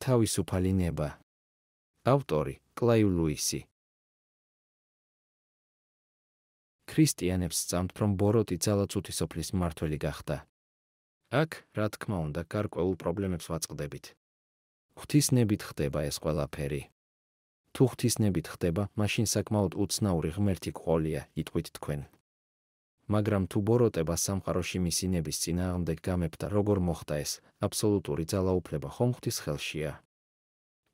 თავისუფალი ნება. ავტორი: კლაივ ლუისი. ქრისტიანებს სწამთ, რომ ბოროტი ძალაცუთის სოფლის მართველი გახდა. აქ, რა თქმა უნდა, გარკვეულ პრობლემებს ვაწყდებით. ღვთისნებით ხდება ეს ყველაფერი. თუ ღვთისნებით ხდება, მაშინ საკმაოდ უცნაური ღმერთი ყოლია, იტყვით თქვენ. მაგრამ თუ ბოროტება სამყაროში მისი ნების წინააღმდეგ გამეფდა, როგორ მოხდა ეს? აბსოლუტური ძალაუფლება ხომ ღვთის ხელშია.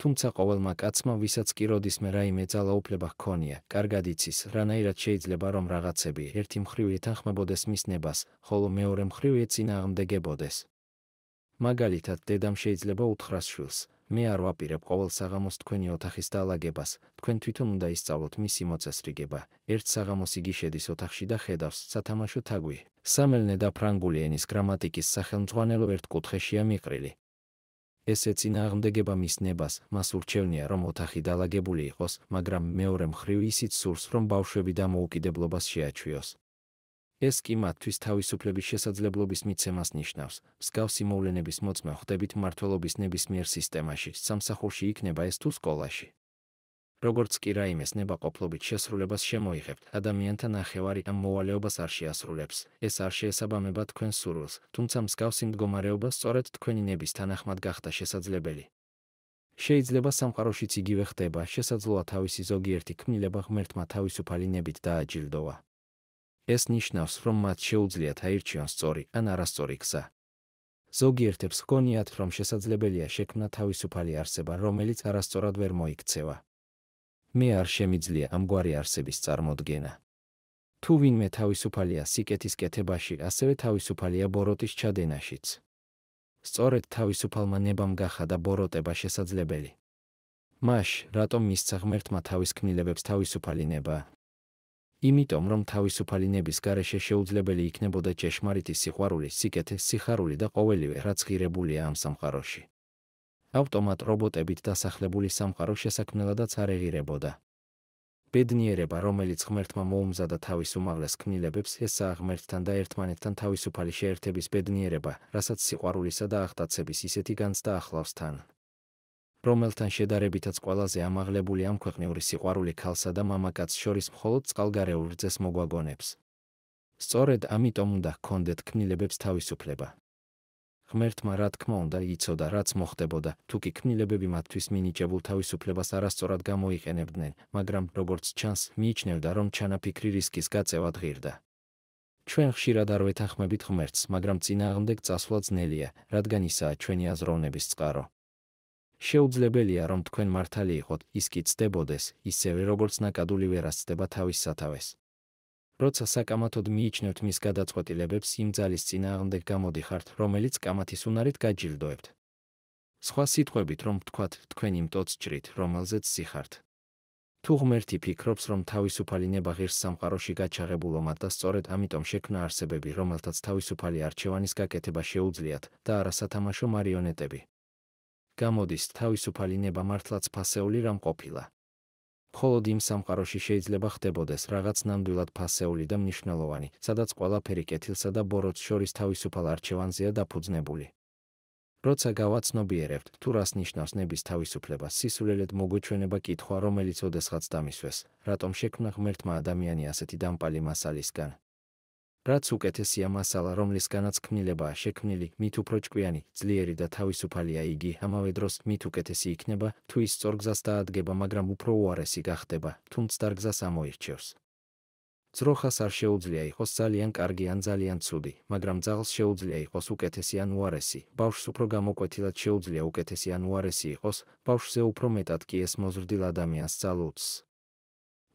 თუმცა ყოველმა კაცმა, ვისაც კი როდისმე რაიმე ძალაუფლება ჰქონია, კარგად იცის, რანაირად შეიძლება რომ რაღაცები ერთი მხრივ ეთანხმებოდეს მის ნებას, ხოლო მეორე მხრივ ეცინააღმდეგებოდეს. მაგალითად, დედამ შეიძლება უთხრას შვილს: მე არ ვაპირებ ყოველ საღამოს თქვენი ოთახის დაალაგებას, თქვენ თვითონ უნდა ისწავლოთ მისი მოწესრიგება. ერთ საღამოს იგი შედის ოთახში და ხედავს სათამაშო თაგვი. სამელნე და ფრანგული ენის გრამატიკის სახელმძღვანელო ერთ კუთხეშია მიყრილი. ესეც ინაღმდეგება მისნებას, მას ურჩევნია რომ ოთახი დაალაგებული იყოს, მაგრამ მეორე მხრივ ისიც სურს რომ ბავშვები დამოუკიდებლობას შეაჩვიოს. ეს კი მათთვის თავისუფლების შესაძლებლობის მიცემას ნიშნავს. მსგავსი მოვლენების მოწმე ხდებით მართლობის ნებისმიერ სისტემაში, სამსახურში იქნება ეს თუ სკოლაში. როგორც კი რაიმეს ნება ყოფლობით შესრულებას შემოიღებთ, ადამიანთა ნახევარი ამ მოვალეობას არ შეასრულებს. ეს არ შეესაბამება თქვენ სურვილს, თუმცა მსგავსი მდგომარეობა სწორედ თქვენი ნების თანახმად გახდა შესაძლებელი. შეიძლება სამყაროშიც იგივე ხდება, შესაძლოა თავისი ზოგიერთი ქმნილება ღმერთმა თავისუფალი ნებით დააჯილდოვა. ეს ნიშნავს, რომ მათ შეუძლიათ აირჩიონ სწორი ან არასწორი გზა. ზოგიერთებს ჰგონიათ, რომ შესაძლებელია შექმნა თავისუფალი არსება, რომელიც არასწორად ვერ მოიქცევა. მე არ შემიძლია ამგვარი არსების წარმოქმნა. თუ ვინმე თავისუფალია სიკეთის კეთებაში, ასევე თავისუფალია ბოროტის ჩადენაშიც. სწორედ თავისუფალმა ნებამ გახადა ბოროტება შესაძლებელი. მაშ, რატომ მისცა ღმერთმა თავის ქმნილებებს თავისუფალი ნება, იმიტომ რომ თავისუფალი ნების გარეშე შეუძლებელი იქნებოდა ჭეშმარიტი სიყვარული, სიკეთე, სიხარული და ყოველივე რაც ღირებულია ამ სამყაროში. ავტომატ რობოტებით დასახლებული სამყარო შესაქმნელადაც არ ღირებოდა. ბედნიერება, რომელიც ღმერთმა მოუმზადა თავის უმაღლეს ქმნილებებს, ესაა ღმერთთან და ერთმანეთთან თავისუფალი შეერთების ბედნიერება, რასაც სიყვარულისა და აღდაცების ისეთი განცდა ახლავს თან. რომელთან შედარებითაც ყველაზე ამაღლებული ამ ქვეყნიური სიყვარული ქალსა და მამაკაც შორის მხოლოდ წყალგარეულ ძეს მოგვაგონებს. სწორედ ამიტომ უნდა ჰქონდეთ კნილებებს თავისუფლება. ღმერთმა რა თქმა უნდა იცოდა რაც მოხდებოდა, თუ კი კნილებები მათთვის მინიჭებულ თავისუფლებას არასწორად გამოიყენებდნენ, მაგრამ როგორც ჩანს, მიიჩნევდა რომ ჩანაფიქრი რისკის გაწევა დღირდა. ჩვენ ხშირად არ ვეთანხმებით ღმერთს, მაგრამ წინააღმდეგ წასვლა ძნელია, რადგან ისაა ჩვენი აზროვნების წყარო. შეუძლებელია რომ თქვენ მართალი იყოთ, ის კი ცდებოდეს, ისევე როგორც ნაკადული ვერას ცდება თავის სათავეს. როცა საკამათოდ მიიჩნევთ მის გადაწყვეტილებებს, იმ ძალის წინააღმდეგ გამოდიხართ, რომელიც კამათის უნარით გაჯილდოებთ. სხვა სიტყვებით, რომ ვთქვათ, თქვენ იმ ტოტს ჭრით, რომელზეც სიხართ. თუ ღმერთი ფიქრობს, რომ თავისუფალი ნება ღირს სამყაროში გაჩაღებულomat და სწორედ ამიტომ შექმნა არსებები, რომელთაც თავისუფალი არჩევანის გაკეთება შეუძლიათ და არა სათამაშო მარიონეტები, გამოდის თავისუფალინება მართლაც ფასეული რამ ყოფილა. холод იმ სამყაროში შეიძლება ხდებოდეს რაღაც ნამდვილად ფასეული და მნიშვნელოვანი, სადაც ყველაფერი კეთილსა და ბოროტს შორის თავისუფალ არჩევანზეა დაფუძნებული. როცა გავაცნობიერებთ, თუ რას ნიშნავს ნების თავისუფლება, სისულელეთ მოგვეჩვენება კითხვა, რომელიც ოდესღაც დამისვეს, რატომ შექმნა ღმერთმა ადამიანი ასეთი დამპალი მასალისგან? რაც უკეთესია მასალა, რომლისგანაც ქმნილებაა შექმნილი, მით უფრო ჭკვიანი, ძლიერი და თავისუფალია იგი, ამავე დროს მით უკეთესი იქნება, თუ ის სწორგზას დაადგება, მაგრამ უფრო უარესი გახდება, თუმცა დარგზას ამოირჩევს. ძროხას არ შეუძლია იყოს ძალიან კარგი ან ძალიან ცუდი, მაგრამ ძალს შეუძლია იყოს უკეთესი ან უარესი. ბავშვს უფრო გამოკვეთილად შეუძლია უკეთესი ან უარესი იყოს, ბავშვზე უფრო მეტად კი ეს მოზრდილ ადამიანს ძალუც.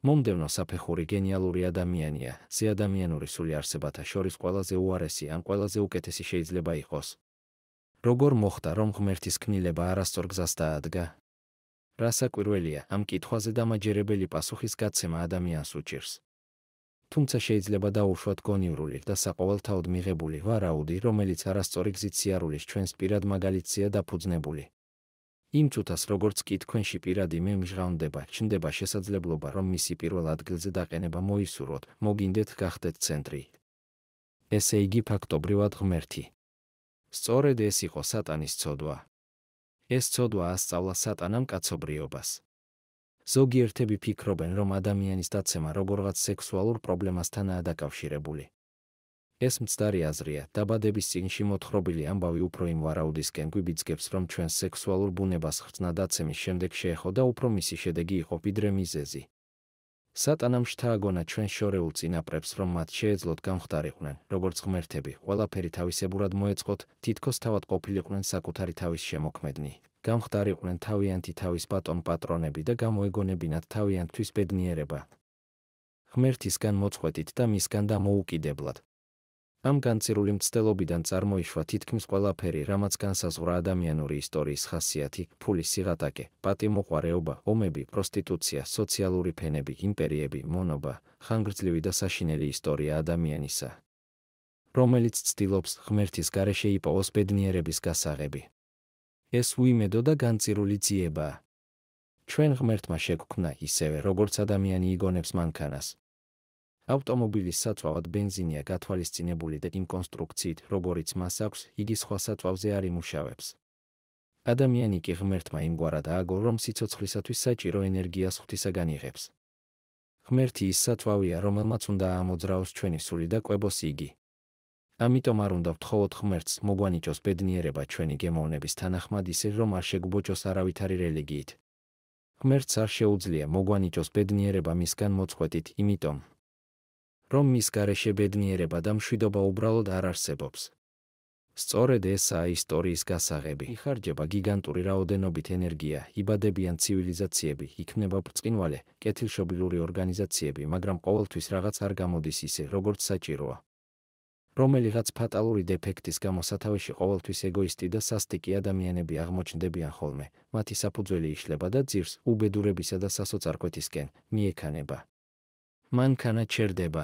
მომდევნო საფეხური გენიალური ადამიანია, ზე ადამიანური სული არსებათა შორის ყველაზე უარესი ან ყველაზე უკეთესი შეიძლება იყოს. როგორ მოხდა, რომ ღმერთის კნილება არასწორ გზას დაადგა? რასაკვირველია, ამ კითხვაზე დამაჯერებელი პასუხის გაცემა ადამიანს უჭირს. თუმცა შეიძლება დაუშვათ გონივრული და საყოველთაოდ მიღებული ვარაუდი, რომელიც არასწორი გზით სიარულის ჩვენს პირად მაგალითზეა დაფუძნებული. იმ წუთას როგორც კი თქვენში პირადი მე მიღავნდება, ჩნდება შესაძლებლობა, რომ მისი პირველ ადგილზე დაყენება მოისურვოთ. მოგინდეთ გახდეთ ცენტრი. ესე იგი ფაქტობრივად ღმერთი. სწორედ ეს იყო სატანის წოდვა. ეს წოდვა ასწავლა სატანამ კაცობრიობას. ზოგიერთები ფიქრობენ, რომ ადამიანის დაცემა როგორღაც სექსუალურ პრობლემასთანაა დაკავშირებული. ეს მცდარი აზრია, დაბადების წინში მოთხრობილი ამბავი უფრო იმ ვარაუდისკენ გვიბიძგებს, რომ ჩვენ სექსუალურ ბუნებას ხრწნადაცემის შემდეგ შეეხო და უფრო მისი შედეგი იყო პიდრე მიზეზი. სატანამ შთააგონა ჩვენ შორეულ წინაპრებს, რომ მათ შეეძლოთ გამხდარიყვნენ, როგორც ღმერთები, ყველაფერი თავისებურად მოეწყოთ, თითქოს თავად ყოფილიყვნენ საკუთარი თავის შემოქმედნი. გამხდარიყვნენ თავიანთი თავის ბატონ პატრონები და გამოეგონებინათ თავიანთვის ბედნიერება. ღმერთისგან მოწყვეტით და მისგან დამოუკიდებლად, ამ განცერული მცდელობიდან წარმოიშვა თითქმის ყველაფერი, რამაც განსაზღვრა ადამიანური ისტორიის ხასიათი, ფულის სიღატაკე, პატიმოყარეობა, ომები, პროსტიტუცია, სოციალური ფენები, იმპერიები, მონობა, ხანგრძლივი და საშინელი ისტორია ადამიანისა, რომელიც ცდილობს ღმერთის გარეშე იპოვოს ბედნიერების გასაღები. ეს უიმედო და განცერული ძიება. ჩვენ ღმერთმა შეგვქმნა ისევე, როგორც ადამიანი იგონებს მანქანას, ავტომობილის საწვავად бенზინია გათვალისწინებული და იმ კონსტრუქციით, როგორც მას აქვს, იგი სხვა საწვავზე არ იმუშავებს. ადამიანი კი ღმერთმა იმგვარა დააგო, რომ სიცოცხლისათვის საჭირო ენერგიას ღვთისაგან იღებს. ღმერთი ის საწვავია, რომელმაც უნდა ამოძრაოს ჩვენი სული და ყვებოს იგი. ამიტომ არ უნდა ვთხოვოთ ღმერთს მოგვანიჭოს ბედნიერება ჩვენი გემოვნების თანახმად ისე, რომ არ შეგუბოჭოს არავითარი რელიგიით. ღმერთს არ შეუძლია მოგვანიჭოს ბედნიერება მისგან მოწყვეტით, იმიტომ რომ მის გარეშე ბედნიერება და მშვიდობა უბრალოდ არ არსებობს. სწორედ ესაა ისტორიის გასაღები. იხარჯება გიგანტური რაოდენობით ენერგია, იბადებიან ცივილიზაციები, იქმნება ბრწყინვალე, კეთილშობილი ორგანიზაციები, მაგრამ ყოველთვის რაღაც არ გამოდის ისე, როგორც საჭიროა. რომელიღაც ფატალური დეფექტის გამო სათავეში ყოველთვის ეგოისტი და სასტიკი ადამიანები აღმოჩნდებიან ხოლმე. მათი საფუძველი იშლება და ძირს უბედურებისა და სასოწარკვეთისკენ მიექანება. მანქანა ჩერდება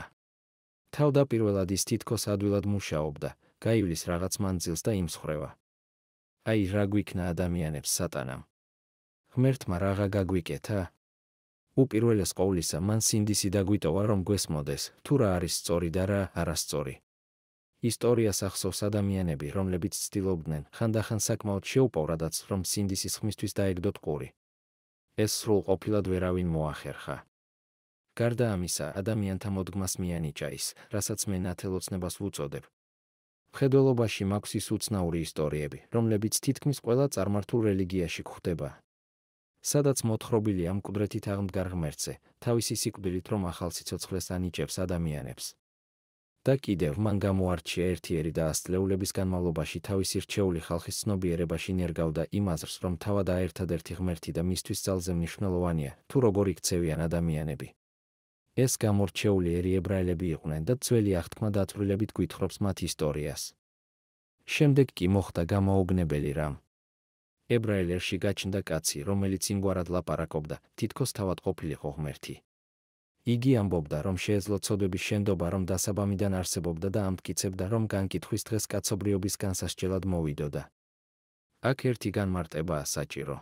თავდაპირველად ის თითქოს ადვილად მუშაობდა, გაივლის რაღაც მანძილს და იმსხრევა. აი, რა გვიქნა ადამიანებს სატანამ. ღმერთმა რაღა გაგვიკეთა? უპირველეს ყოვლისა, მან სინდისი დაგვიტოვა, რომ გესმოდეს, თუ რა არის სწორი და რა არასწორი. ისტორიას ახსოვს ადამიანები, რომლებიც ცდილობდნენ ხანდახან საკმაოდ შეუპოვრადაც, რომ სინდისის ხმისთვის დაეგდოთ ყური. ეს სრულ ყოფილად ვერავინ მოახერხა. გარდა ამისა, ადამიანთა მოდგმას მიანიჭა ის, რასაც მე ნათელოცნებას ვუწოდებ. მხედველობაში მაქვს ის უცნაური ისტორიები, რომლებიც თითქმის ყველა წარმართულ რელიგიაში გვხვდება. სადაც მოთხრობილია მკვდრეთით აღმდგარ ღმერთზე, თავისი სიკვდილით რომ ახალ სიცოცხლეს ანიჭებს ადამიანებს. და კიდევ მან გამოარჩია ერთიერი და ასწლეულების განმავლობაში თავისი რჩეული ხალხის ცნობიერებაში ნერგავდა იმაზრს, რომ თავად აერთად ერთი ღმერთი და მისთვის ძალზე მნიშვნელოვანია, თუ როგორ იქცევიან ადამიანები. ეს გამორჩეული ერიებრაელები იყვნენ და ძველი აღთქმა დათვრილებით გვითხრობს მათ ისტორიას. შემდეგ კი მოხდა გამოუგნებელი რამ. ებრაელებში გაჩნდა კაცი, რომელიც ინგვარად ლაპარაკობდა, თითქოს თავად ყოფილიყო ღმერთი. იგი ამბობდა, რომ შეეძლო წოდების შენდობა, რომ დასაბამიდან არსებობდა და ამტკიცებდა, რომ განკითხვის დღეს კაცობრიობის განსასჯელად მოვიდოდა. აქ ერთი განმარტებაა საჭირო.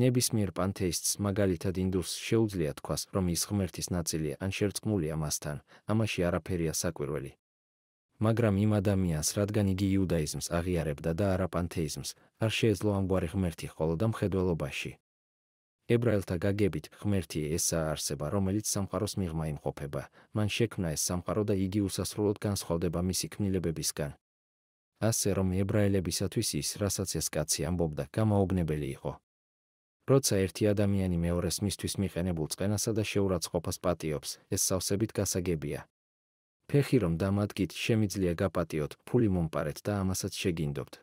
ნებისმიერ პანთეისტს მაგალითად ინდუს შეუძლია თქვას, რომ ის ღმერთის ნაწილია ან შერწმულია მასთან, ამაში არაფერია საკვირველი. მაგრამ იმ ადამიანს, რადგან იგი იუდაიზმს აღიარებდა და არა პანთეიზმს, არ შეეძლო ამგვარი ღმერთი ხოლო და მხედველობაში. ებრაელთა გაგებით ღმერთი ესაა არსება, რომელიც სამყაროს მიღმა იმყოფება. მან შექმნა ეს სამყარო და იგი უსასრულოდ განსხვავდება მისი ქმნილებებისგან. ასე რომ ებრაელებისათვის ის, რასაც ეს კაცი ამბობდა, გამაოგნებელი იყო. როცა ერთი ადამიანი მეორეს მისთვის მიყენებულ წენასა და შეურაცხყოფას პატიობს, ეს სავსებით გასაგებია. ფეხი რომ დამადგით, შემიძლია გაპატიოთ, ფული მომპარეთ და ამასაც შეგინდობთ.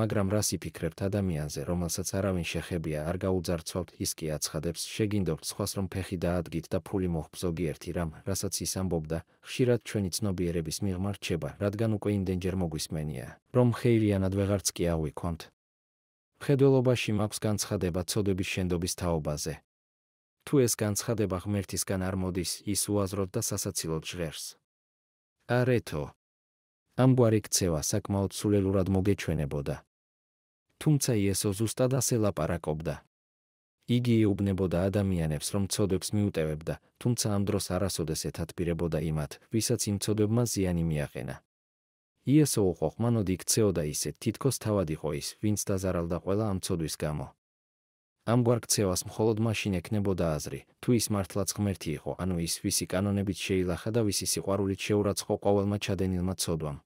მაგრამ რას იფიქრებთ ადამიანზე, რომელსაც არავინ შეხებია, არ გაუძარცვავთ, ის კი აცხადებს, შეგინდობთ სხვას რომ ფეხი დაადგით და ფული მოხვ ზოგიერთი რამ, რასაც ის ამბობდა, ხშირად ჩვენი ცნობიერების მიღმართ ჩება, რადგან უკვე იმდენჯერ მოგვისმენია, რომ ხეილიანად ვეღარც კი აღვიქვამთ. მხედველობაში მაქვს განცხადება წოდების შენდობის თაობაზე. თუ ეს განცხადება ღმერთისგან არ მოდის, ის უაზროდ და სასაცილოდ ჟღერს. არეთო. ამგვარი ქცევა საკმაოდ სულელურად მოგეჩვენებოდა. თუმცა იესო ზუსტად ასე ლაპარაკობდა. იგი უბნებოდა ადამიანებს, რომ წოდებს მიუტევებდა, თუმცა ამ დროს არასოდეს ეთათბირებოდა იმათ, ვისაც იმ წოდებმა ზიანი მიაყენა. იესო უყო ხმანოდ იქცეოდა ისე თითქოს თავად იყო ის, ვინც დაზარალდა ყველა ამ ცოდვის გამო. ამ გარკცევას მხოლოდ მაშინ ეკნებოდა აზრი, თუ ის მართლაც ღმერთი იყო, ანუ ის ვისი კანონებით შეილახა და ვისი სიყვარულით შეურაცხო ყოველმა ჩადენილმა ცოდვამ.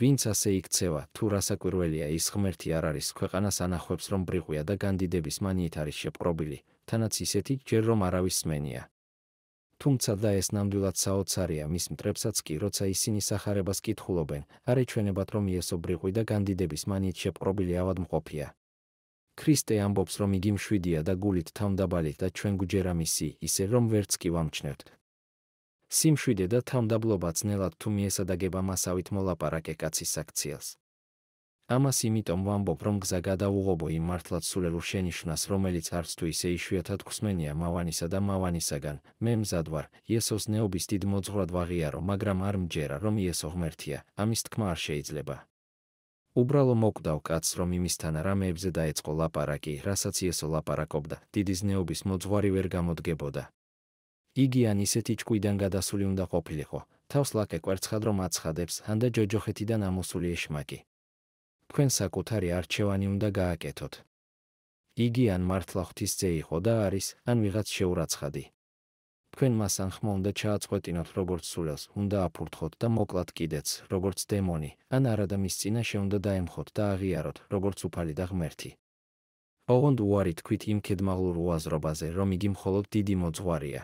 ვინც ასე იქცევა, თუ რასაკვირველია ის ღმერთი არ არის ქვეყანას ანახვებს რომ ბრიყვია და განდიდების მანიეთ არის შეპყრობილი, თანაც ისეთი ჯერ რომ არავის სმენია. თუმცა და ეს ნამდვილად საოცარია მის მტრებსაც კი, როცა ისინი сахарებას კითხულობენ, არ ეჩვენებათ რომ იესო ბრიყვი და განდიდების მანიეთ შეპყრობილი ავადმყოფია. ქრისტე ამბობს რომ იგი მშვიდია და გულით თამდაბალი და ჩვენ გუჯერა მისი, ისე რომ ვერც კი ვამჩნევთ. სიმშვიდე და თამდაბლობა ძნელად თუ მიესადაგება მასავით მოლაპარაკე კაცის აქციას. ამას იმიტომ ვამბობ, რომ გზა გადაუღობო იმ მართლაც სულელურ შენიშვნას, რომელიც არც თუ ისე იშვიათად გვხსმენია მავანისა და მავანისაგან. მე მზად ვარ, იესოს ნეობის დიდ მოძღვრად ვაღიარო, მაგრამ არ მჯერა, რომ იესო ღმერთია. ამის თქმა არ შეიძლება. უბრალო მოკვდავ კაცს, რომ იმისთან რამეებზე დაეწყო ლაპარაკი, რასაც იესო ლაპარაკობდა. დიდი ზნეობის მოძღვარი ვერ გამოდგებოდა. იგი ან ისეთი ჭკვიდან გადასული უნდა ყოფილიყო. თავს ლაკე კვერცხად რომ აცხადებს, ანდა ჯოჯოხეთიდან ამოსული ეშმაკი. თქვენ საკუთარი არჩევანი უნდა გააკეთოთ. იგი ან მართლა ღვთისძე იყო და არის, ან ვიღაც შეურაცხადი. თქვენ მას ან ხმა უნდა ჩააწყვეტინოთ როგორც სულელს, უნდა აფურთხოთ და მოკლათ კიდეც, როგორც დემონი, ან არადამის წინაშე უნდა დაემხოთ და აღიაროთ, როგორც უფალი და ღმერთი. ოღონდ უარი თქვით იმ კედმაღლურ უაზრობაზე, რომ იგი მხოლოდ დიდი მოძღვარია.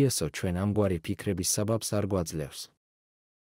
იესო ჩვენ ამგვარი ფიქრების საბაბს არ გვაძლევს.